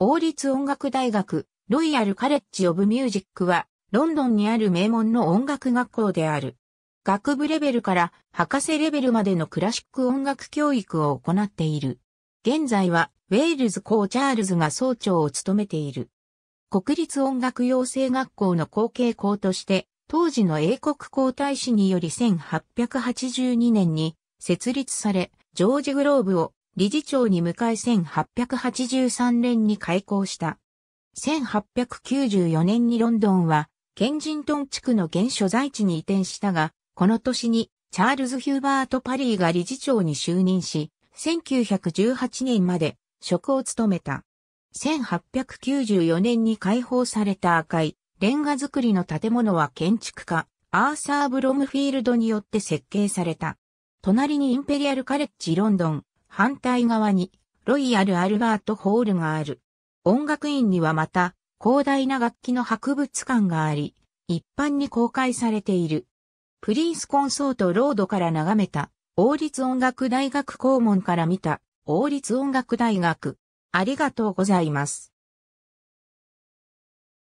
王立音楽大学、ロイヤルカレッジ・オブ・ミュージックは、ロンドンにある名門の音楽学校である。学部レベルから博士レベルまでのクラシック音楽教育を行っている。現在は、ウェールズ校チャールズが総長を務めている。国立音楽養成学校の後継校として、当時の英国皇太子により1882年に設立され、ジョージ・グローブを理事長に迎え1883年に開校した。1894年にロンドンは、ケンジントン地区の現所在地に移転したが、この年にチャールズ・ヒューバート・パリーが理事長に就任し、1918年まで職を務めた。1894年に開放された赤いレンガ造りの建物は建築家アーサー・ブロムフィールドによって設計された。隣にインペリアル・カレッジ・ロンドン、反対側にロイヤル・アルバート・ホールがある。音楽院にはまた広大な楽器の博物館があり、一般に公開されている。プリンスコンソートロードから眺めた王立音楽大学校門から見た王立音楽大学。ありがとうございます。